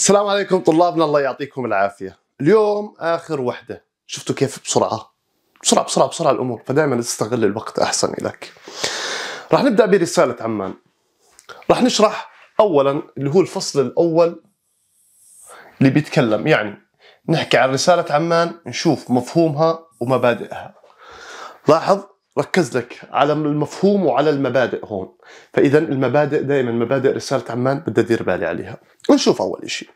السلام عليكم طلابنا الله يعطيكم العافية اليوم آخر وحدة شفتوا كيف بسرعة بسرعة بسرعة بسرعة الأمور فدائما استغل الوقت أحسن لك راح نبدأ برسالة عمان راح نشرح أولا اللي هو الفصل الأول اللي بيتكلم يعني نحكي عن رسالة عمان نشوف مفهومها ومبادئها لاحظ ركز لك على المفهوم وعلى المبادئ هون فاذا المبادئ دائما مبادئ رساله عمان بدي ادير بالي عليها ونشوف اول شيء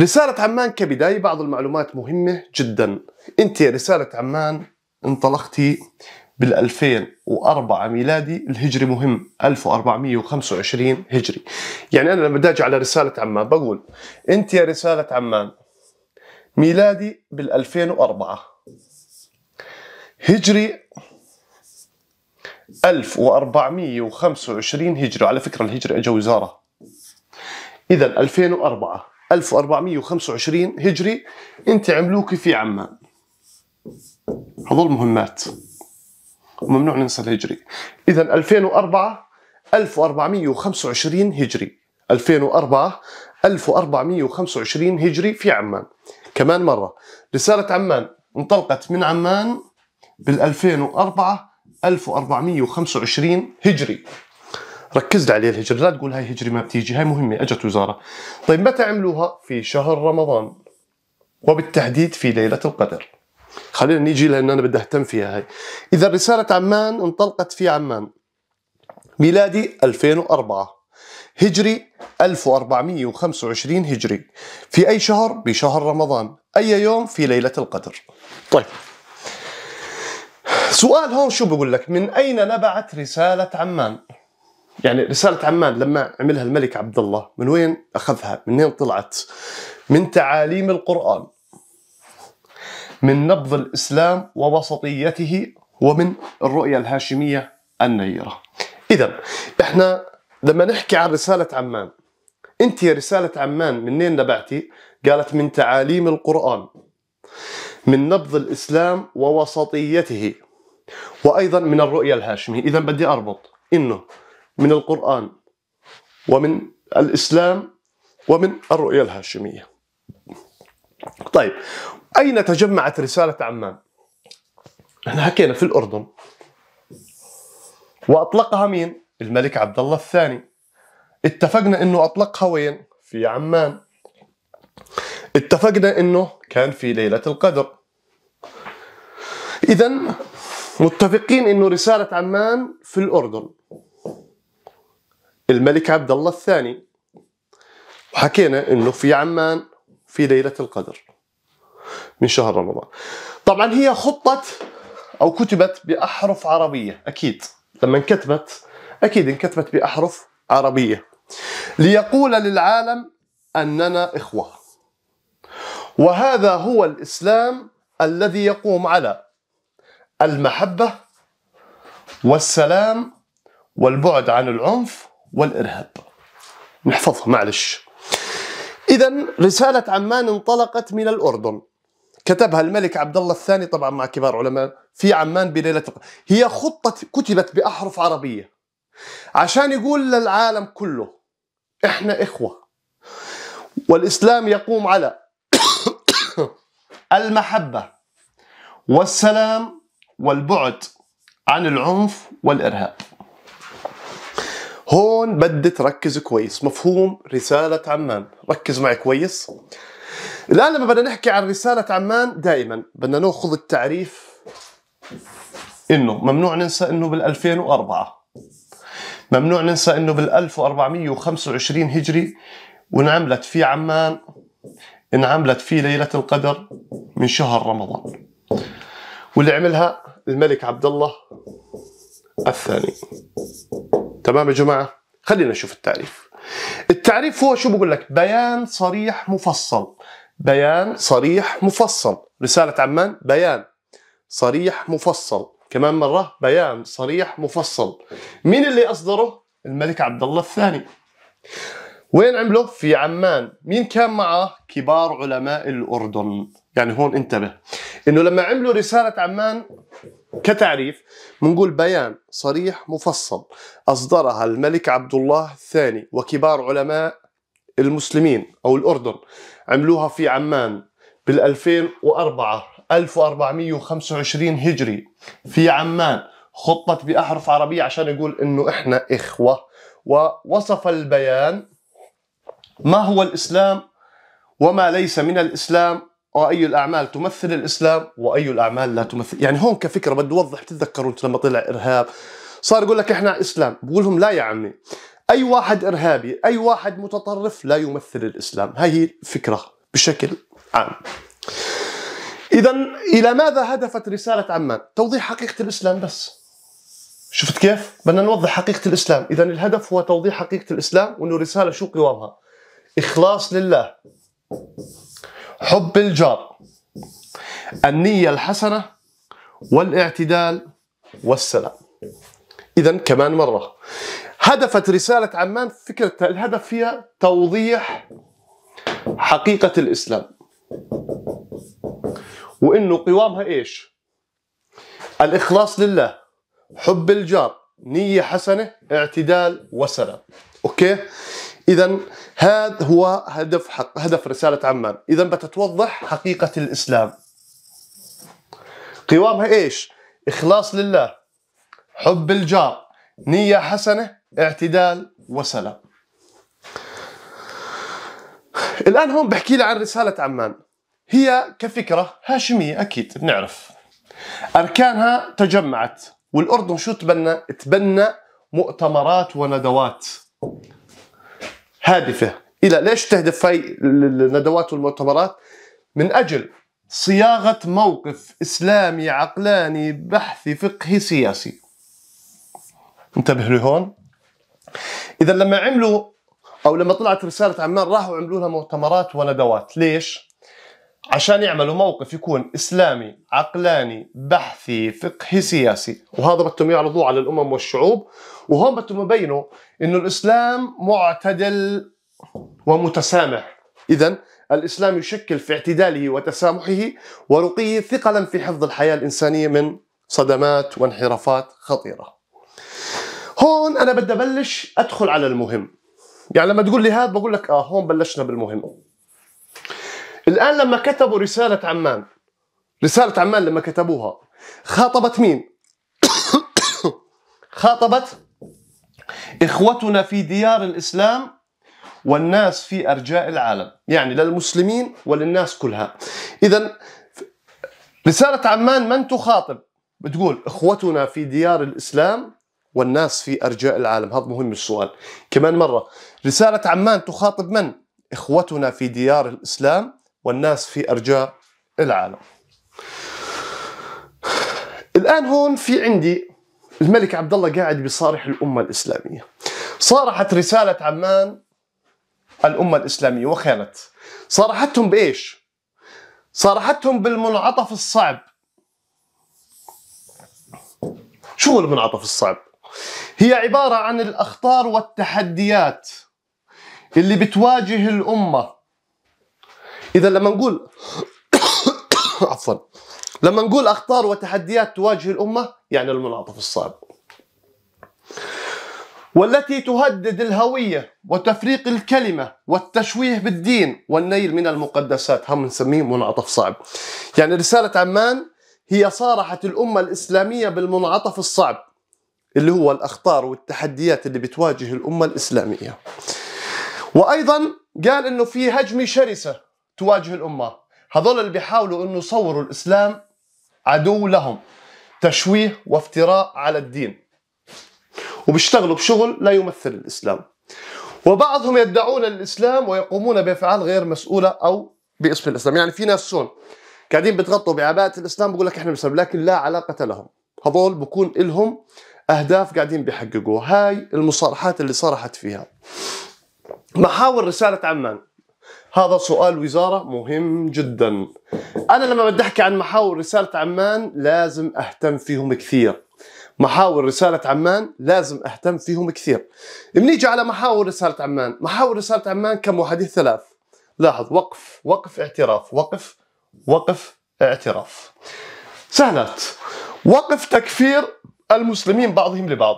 رسالة عمان كبداية بعض المعلومات مهمة جدا انت رسالة عمان انطلقتي بال 2004 ميلادي الهجري مهم 1425 هجري يعني انا لما بدي اجي على رسالة عمان بقول انت يا رسالة عمان ميلادي بال 2004 هجري 1425 هجري على فكرة الهجرة اجا وزارة إذا 2004 1425 هجري أنت عملوكي في عمان هذول مهمات ممنوع ننسى الهجري إذا 2004 1425 هجري 2004 1425 هجري في عمان كمان مرة رسالة عمان انطلقت من عمان بال 2004 1425 هجري ركز لي عليه الهجري لا تقول هاي هجري ما بتيجي هاي مهمة أجت وزارة طيب متى عملوها في شهر رمضان وبالتحديد في ليلة القدر خلينا نيجي لأن أنا بدي أهتم فيها هاي إذا رسالة عمان انطلقت في عمان ميلادي 2004 هجري 1425 هجري في أي شهر؟ بشهر رمضان أي يوم في ليلة القدر طيب سؤال هون شو بقول لك من أين نبعت رسالة عمان يعني رسالة عمان لما عملها الملك عبد الله من وين أخذها من وين طلعت من تعاليم القرآن من نبض الإسلام ووسطيته ومن الرؤية الهاشمية النيرة إذا إحنا لما نحكي عن رسالة عمان أنت يا رسالة عمان منين نبعتي؟ قالت من تعاليم القرآن من نبض الإسلام ووسطيته وأيضا من الرؤيا الهاشمية إذا بدي أربط إنه من القرآن ومن الإسلام ومن الرؤيا الهاشمية طيب أين تجمعت رسالة عمان؟ احنا حكينا في الأردن وأطلقها مين؟ الملك عبد الله الثاني اتفقنا إنه أطلقها وين؟ في عمان اتفقنا إنه كان في ليلة القدر إذا متفقين انه رساله عمان في الاردن الملك عبد الله الثاني وحكينا انه في عمان في ليله القدر من شهر رمضان طبعا هي خطت او كتبت باحرف عربيه اكيد لما انكتبت اكيد انكتبت باحرف عربيه ليقول للعالم اننا اخوه وهذا هو الاسلام الذي يقوم على المحبة والسلام والبعد عن العنف والإرهاب نحفظها معلش إذا رسالة عمان انطلقت من الأردن كتبها الملك عبد الله الثاني طبعا مع كبار علماء في عمان بليلة هي خطة كتبت بأحرف عربية عشان يقول للعالم كله احنا إخوة والإسلام يقوم على المحبة والسلام والبعد عن العنف والإرهاب هون بدي تركز كويس مفهوم رسالة عمان ركز معي كويس الآن لما بدنا نحكي عن رسالة عمان دائما بدنا ناخذ التعريف انه ممنوع ننسى انه بال 2004 ممنوع ننسى انه بال 1425 هجري وانعملت في عمان انعملت في ليلة القدر من شهر رمضان واللي عملها الملك عبد الله الثاني تمام يا جماعه خلينا نشوف التعريف التعريف هو شو بقول لك بيان صريح مفصل بيان صريح مفصل رساله عمان بيان صريح مفصل كمان مره بيان صريح مفصل مين اللي اصدره الملك عبد الله الثاني وين عمله؟ في عمان، مين كان معه؟ كبار علماء الأردن، يعني هون انتبه، انه لما عملوا رساله عمان كتعريف بنقول بيان صريح مفصل اصدرها الملك عبد الله الثاني وكبار علماء المسلمين او الاردن عملوها في عمان بال 2004 1425 هجري في عمان خطت باحرف عربيه عشان يقول انه احنا اخوه ووصف البيان ما هو الاسلام وما ليس من الاسلام أي الأعمال تمثل الإسلام وأي الأعمال لا تمثل يعني هون كفكرة بدي أوضح تتذكروا أنت لما طلع إرهاب صار يقول لك إحنا إسلام بقول لهم لا يا عمي أي واحد إرهابي أي واحد متطرف لا يمثل الإسلام هاي هي الفكرة بشكل عام إذا إلى ماذا هدفت رسالة عمان؟ توضيح حقيقة الإسلام بس شفت كيف؟ بدنا نوضح حقيقة الإسلام إذا الهدف هو توضيح حقيقة الإسلام وأنه رسالة شو قوامها؟ إخلاص لله حب الجار النية الحسنة والاعتدال والسلام إذا كمان مرة هدفت رسالة عمان فكرة الهدف فيها توضيح حقيقة الإسلام وإنه قوامها إيش الإخلاص لله حب الجار نية حسنة اعتدال وسلام أوكي إذا هذا هو هدف حق هدف رسالة عمان إذا بتتوضح حقيقة الإسلام قوامها إيش؟ إخلاص لله حب الجار نية حسنة اعتدال وسلام الآن هون بحكي لي عن رسالة عمان هي كفكرة هاشمية أكيد بنعرف أركانها تجمعت والأردن شو تبنى؟ تبنى مؤتمرات وندوات هادفه الى ليش تهدف هاي الندوات والمؤتمرات من اجل صياغه موقف اسلامي عقلاني بحثي فقهي سياسي انتبه لي هون. اذا لما عملوا او لما طلعت رساله عمان راحوا عملوا لها مؤتمرات وندوات ليش عشان يعملوا موقف يكون اسلامي عقلاني بحثي فقهي سياسي وهذا بدهم يعرضوه على الامم والشعوب وهون بدهم يبينوا انه الاسلام معتدل ومتسامح اذا الاسلام يشكل في اعتداله وتسامحه ورقيه ثقلا في حفظ الحياه الانسانيه من صدمات وانحرافات خطيره هون انا بدي ابلش ادخل على المهم يعني لما تقول لي هذا بقول لك اه هون بلشنا بالمهم الآن لما كتبوا رسالة عمان رسالة عمان لما كتبوها خاطبت مين؟ خاطبت إخوتنا في ديار الإسلام والناس في أرجاء العالم يعني للمسلمين وللناس كلها إذا رسالة عمان من تخاطب بتقول إخوتنا في ديار الإسلام والناس في أرجاء العالم هذا مهم السؤال كمان مرة رسالة عمان تخاطب من؟ إخوتنا في ديار الإسلام والناس في أرجاء العالم الآن هون في عندي الملك عبد الله قاعد بصارح الأمة الإسلامية صارحت رسالة عمان الأمة الإسلامية وخانت صارحتهم بإيش؟ صارحتهم بالمنعطف الصعب شو هو المنعطف الصعب؟ هي عبارة عن الأخطار والتحديات اللي بتواجه الأمة اذا لما نقول عفوا لما نقول اخطار وتحديات تواجه الامه يعني المنعطف الصعب والتي تهدد الهويه وتفريق الكلمه والتشويه بالدين والنيل من المقدسات هم نسميه منعطف صعب يعني رساله عمان هي صارحت الامه الاسلاميه بالمنعطف الصعب اللي هو الاخطار والتحديات اللي بتواجه الامه الاسلاميه وايضا قال انه في هجمه شرسه تواجه الأمة هذول اللي بيحاولوا أنه يصوروا الإسلام عدو لهم تشويه وافتراء على الدين وبيشتغلوا بشغل لا يمثل الإسلام وبعضهم يدعون الإسلام ويقومون بأفعال غير مسؤولة أو باسم الإسلام يعني في ناس هون قاعدين بتغطوا بعباءة الإسلام بقول لك إحنا بنسلم لكن لا علاقة لهم هذول بكون إلهم أهداف قاعدين بيحققوها هاي المصارحات اللي صرحت فيها محاور رسالة عمان هذا سؤال وزارة مهم جدا أنا لما بدي أحكي عن محاور رسالة عمان لازم أهتم فيهم كثير محاور رسالة عمان لازم أهتم فيهم كثير بنيجي على محاور رسالة عمان محاور رسالة عمان كم وحديث ثلاث لاحظ وقف وقف اعتراف وقف وقف اعتراف سهلات وقف تكفير المسلمين بعضهم لبعض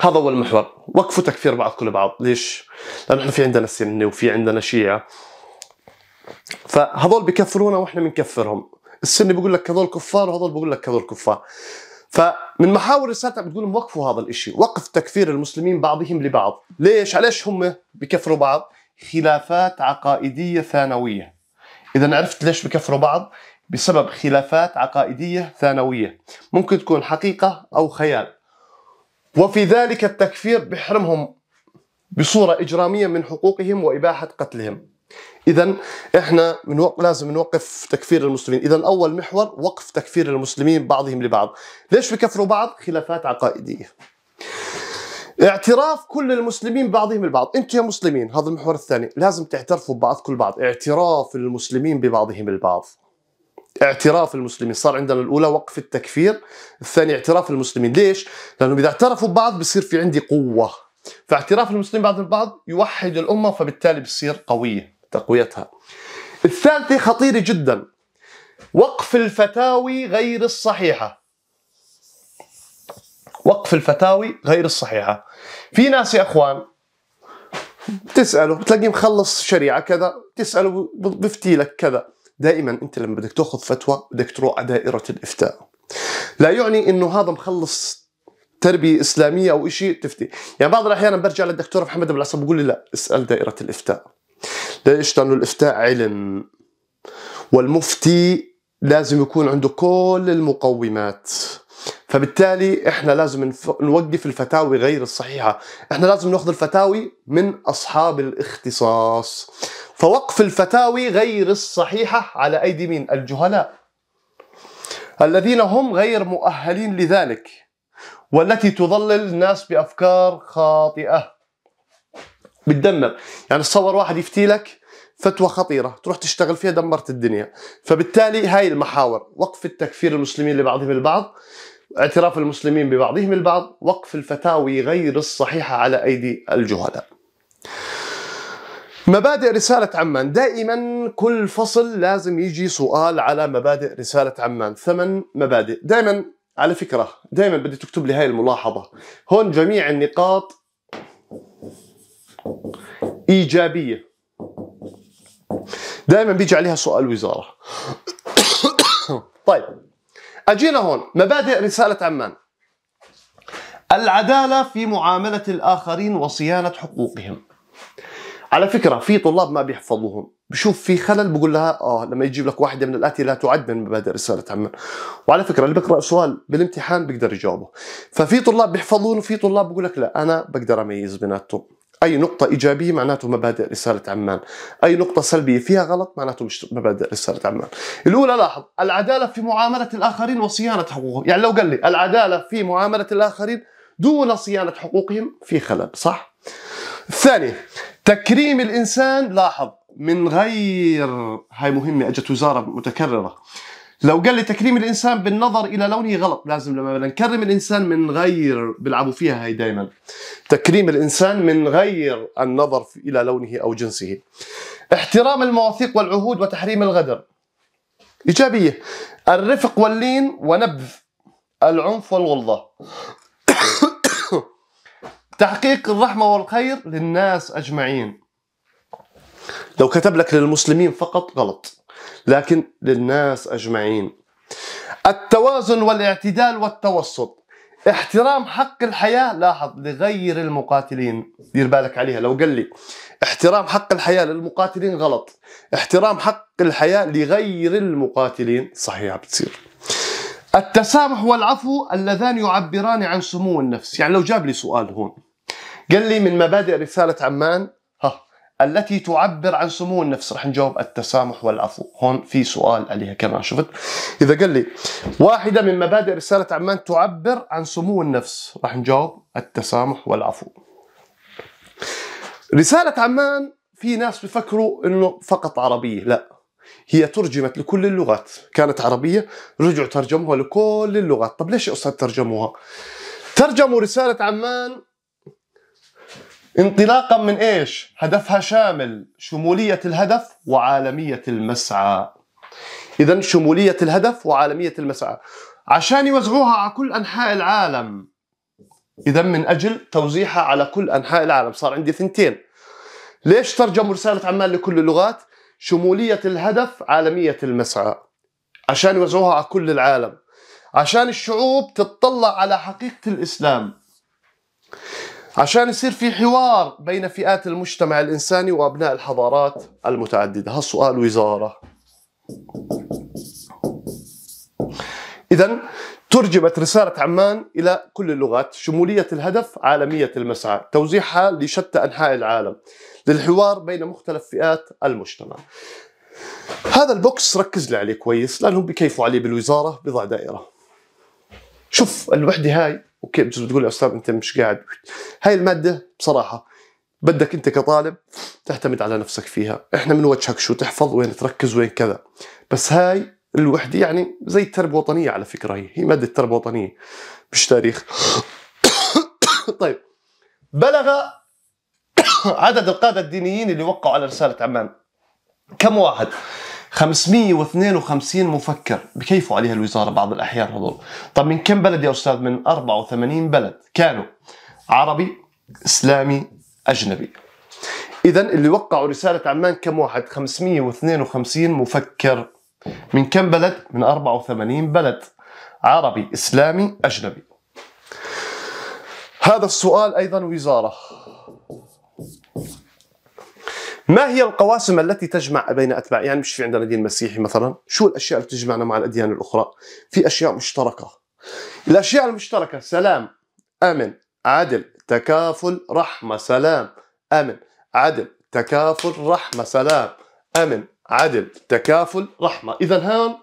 هذا هو المحور وقفوا تكفير بعضكم لبعض ليش؟ لأن احنا في عندنا سنة وفي عندنا شيعة فهذول بكفرونا واحنا بنكفرهم السنة بيقول لك هذول كفار وهذول بيقول لك هذول كفار فمن محاور رسالتك بتقول لهم وقفوا هذا الإشي وقف تكفير المسلمين بعضهم لبعض ليش؟ علاش هم بكفروا بعض؟ خلافات عقائدية ثانوية إذا عرفت ليش بكفروا بعض؟ بسبب خلافات عقائدية ثانوية ممكن تكون حقيقة أو خيال وفي ذلك التكفير بحرمهم بصورة إجرامية من حقوقهم وإباحة قتلهم إذا إحنا من وق... لازم نوقف تكفير المسلمين إذا أول محور وقف تكفير المسلمين بعضهم لبعض ليش بكفروا بعض؟ خلافات عقائدية اعتراف كل المسلمين بعضهم البعض انت يا مسلمين هذا المحور الثاني لازم تعترفوا كل بعض اعتراف المسلمين ببعضهم البعض اعتراف المسلمين صار عندنا الاولى وقف التكفير الثاني اعتراف المسلمين ليش لانه اذا اعترفوا ببعض بصير في عندي قوه فاعتراف المسلمين بعض البعض يوحد الامه فبالتالي بتصير قويه تقويتها الثالثه خطيره جدا وقف الفتاوي غير الصحيحه وقف الفتاوي غير الصحيحه في ناس يا اخوان بتساله بتلاقيه مخلص شريعه كذا بتساله بفتي لك كذا دائما انت لما بدك تاخذ فتوى بدك تروح على دائره الافتاء لا يعني انه هذا مخلص تربيه اسلاميه او شيء تفتي يعني بعض الاحيان برجع للدكتور محمد ابو العصب بقول لي لا اسال دائره الافتاء ليش لانه الافتاء علم والمفتي لازم يكون عنده كل المقومات فبالتالي احنا لازم نوقف الفتاوي غير الصحيحه احنا لازم ناخذ الفتاوي من اصحاب الاختصاص فوقف الفتاوي غير الصحيحة على أيدي مين؟ الجهلاء الذين هم غير مؤهلين لذلك والتي تضلل الناس بأفكار خاطئة بتدمر يعني تصور واحد يفتي لك فتوى خطيرة تروح تشتغل فيها دمرت الدنيا فبالتالي هاي المحاور وقف التكفير المسلمين لبعضهم البعض اعتراف المسلمين ببعضهم البعض وقف الفتاوي غير الصحيحة على أيدي الجهلاء مبادئ رسالة عمان دائما كل فصل لازم يجي سؤال على مبادئ رسالة عمان ثمن مبادئ دائما على فكرة دائما بدي تكتب لي هاي الملاحظة هون جميع النقاط إيجابية دائما بيجي عليها سؤال وزارة طيب أجينا هون مبادئ رسالة عمان العدالة في معاملة الآخرين وصيانة حقوقهم على فكره في طلاب ما بيحفظوهم بشوف في خلل بقول لها اه لما يجيب لك واحده من الاتي لا تعد من مبادئ رساله عمان وعلى فكره اللي بيقرا سؤال بالامتحان بيقدر يجاوبه ففي طلاب بيحفظون وفي طلاب بقول لك لا انا بقدر اميز بيناتهم اي نقطة ايجابية معناته مبادئ رسالة عمان، اي نقطة سلبية فيها غلط معناته مش مبادئ رسالة عمان. الاولى لاحظ العدالة في معاملة الاخرين وصيانة حقوقهم، يعني لو قال لي العدالة في معاملة الاخرين دون صيانة حقوقهم في خلل، صح؟ الثاني تكريم الانسان لاحظ من غير هاي مهمه اجت وزاره متكرره لو قال لي تكريم الانسان بالنظر الى لونه غلط لازم لما نكرم الانسان من غير بيلعبوا فيها هاي دائما تكريم الانسان من غير النظر الى لونه او جنسه احترام المواثيق والعهود وتحريم الغدر ايجابيه الرفق واللين ونبذ العنف والغلظه تحقيق الرحمة والخير للناس أجمعين لو كتب لك للمسلمين فقط غلط لكن للناس أجمعين التوازن والاعتدال والتوسط احترام حق الحياة لاحظ لغير المقاتلين دير بالك عليها لو قال لي احترام حق الحياة للمقاتلين غلط احترام حق الحياة لغير المقاتلين صحيحة بتصير التسامح والعفو اللذان يعبران عن سمو النفس يعني لو جاب لي سؤال هون قال لي من مبادئ رسالة عمان ها التي تعبر عن سمو النفس رح نجاوب التسامح والعفو هون في سؤال عليها كمان شفت إذا قال لي واحدة من مبادئ رسالة عمان تعبر عن سمو النفس رح نجاوب التسامح والعفو رسالة عمان في ناس بيفكروا انه فقط عربية لا هي ترجمت لكل اللغات كانت عربية رجعوا ترجموها لكل اللغات طب ليش أصلا ترجموها ترجموا رسالة عمان انطلاقا من ايش؟ هدفها شامل شمولية الهدف وعالمية المسعى. إذا شمولية الهدف وعالمية المسعى. عشان يوزعوها على كل أنحاء العالم. إذا من أجل توزيعها على كل أنحاء العالم، صار عندي ثنتين. ليش ترجموا رسالة عمان لكل اللغات؟ شمولية الهدف عالمية المسعى. عشان يوزعوها على كل العالم. عشان الشعوب تتطلع على حقيقة الإسلام. عشان يصير في حوار بين فئات المجتمع الإنساني وأبناء الحضارات المتعددة هالسؤال وزارة إذا ترجمت رسالة عمان إلى كل اللغات شمولية الهدف عالمية المسعى توزيعها لشتى أنحاء العالم للحوار بين مختلف فئات المجتمع هذا البوكس ركز لي عليه كويس لأنهم بكيفوا عليه بالوزارة بضع دائرة شوف الوحدة هاي وكيف بجوز بتقول يا استاذ انت مش قاعد هاي الماده بصراحه بدك انت كطالب تعتمد على نفسك فيها احنا من وجهك شو تحفظ وين تركز وين كذا بس هاي الوحده يعني زي التربة الوطنيه على فكره هي هي ماده التربة وطنيه مش تاريخ طيب بلغ عدد القاده الدينيين اللي وقعوا على رساله عمان كم واحد 552 مفكر بكيفوا عليها الوزاره بعض الاحيان هذول طب من كم بلد يا استاذ من 84 بلد كانوا عربي اسلامي اجنبي اذا اللي وقعوا رساله عمان كم واحد 552 مفكر من كم بلد من 84 بلد عربي اسلامي اجنبي هذا السؤال ايضا وزاره ما هي القواسم التي تجمع بين أتباع يعني مش في عندنا دين مسيحي مثلا شو الأشياء اللي تجمعنا مع الأديان الأخرى في أشياء مشتركة الأشياء المشتركة سلام أمن عدل تكافل رحمة سلام أمن عدل تكافل رحمة سلام أمن عدل تكافل رحمة إذا هان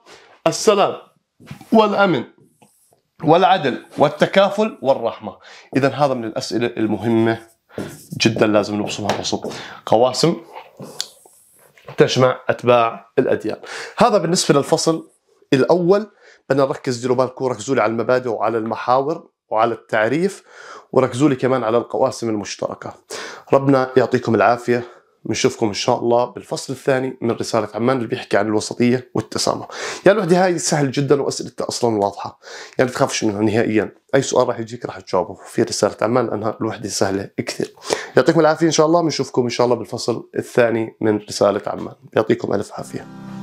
السلام والأمن والعدل والتكافل والرحمة إذا هذا من الأسئلة المهمة جدا لازم نوصلها بصم قواسم تجمع أتباع الأديان هذا بالنسبة للفصل الأول بدنا نركز ديروا بالكم ركزوا لي على المبادئ وعلى المحاور وعلى التعريف وركزوا لي كمان على القواسم المشتركة ربنا يعطيكم العافية بنشوفكم ان شاء الله بالفصل الثاني من رساله عمان اللي بيحكي عن الوسطيه والتسامح. يا يعني الوحده هاي سهل جدا واسئلتها اصلا واضحه، يعني تخافش منها نهائيا، اي سؤال راح يجيك راح تجاوبه في رساله عمان لانها الوحده سهله كثير. يعطيكم العافيه ان شاء الله بنشوفكم ان شاء الله بالفصل الثاني من رساله عمان، يعطيكم الف عافيه.